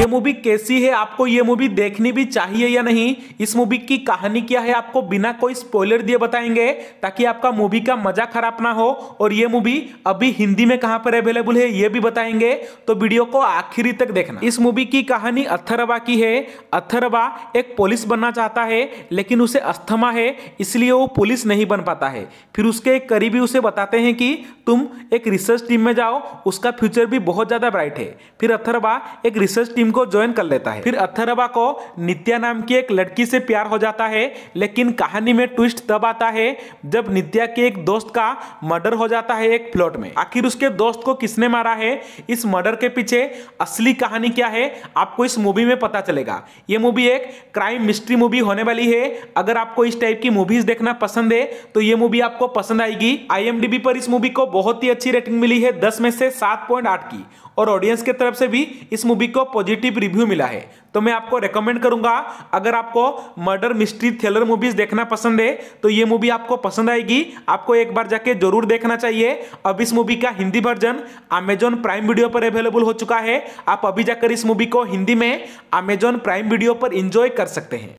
ये मूवी कैसी है आपको ये मूवी देखनी भी चाहिए या नहीं इस मूवी की कहानी क्या है आपको बिना कोई स्पॉइलर दिए बताएंगे ताकि आपका मूवी का मजा खराब ना हो और ये मूवी अभी हिंदी में कहां पर अवेलेबल है ये भी बताएंगे तो वीडियो को आखिरी तक देखना इस मूवी की कहानी अथरबा की है अथरबा एक पुलिस बनना चाहता है लेकिन उसे अस्थमा है इसलिए वो पुलिस नहीं बन पाता है फिर उसके एक करीबी उसे बताते हैं कि तुम एक रिसर्च टीम में जाओ उसका फ्यूचर भी बहुत ज़्यादा ब्राइट है फिर अथरबा एक रिसर्च टीम टीम को ज्वाइन कर लेता है फिर अथरबा को नित्या नाम की एक लड़की से प्यार हो जाता है लेकिन कहानी में ट्विस्ट तब आता है जब नित्या के एक दोस्त का मर्डर हो जाता है एक प्लॉट में आखिर उसके दोस्त को किसने मारा है इस मर्डर के पीछे असली कहानी क्या है आपको इस मूवी में पता चलेगा ये मूवी एक क्राइम मिस्ट्री मूवी होने वाली है अगर आपको इस टाइप की मूवीज देखना पसंद है तो ये मूवी आपको पसंद आएगी आई पर इस मूवी को बहुत ही अच्छी रेटिंग मिली है दस में से सात की और ऑडियंस की तरफ से भी इस मूवी को पॉजिटिव पॉजिटिव रिव्यू मिला है तो मैं आपको रेकमेंड करूंगा अगर आपको मर्डर मिस्ट्री थ्रिलर मूवीज देखना पसंद है तो ये मूवी आपको पसंद आएगी आपको एक बार जाके जरूर देखना चाहिए अब इस मूवी का Hindi version Amazon Prime Video पर अवेलेबल हो चुका है आप अभी जाकर इस मूवी को हिंदी में अमेजॉन प्राइम वीडियो पर इंजॉय कर सकते हैं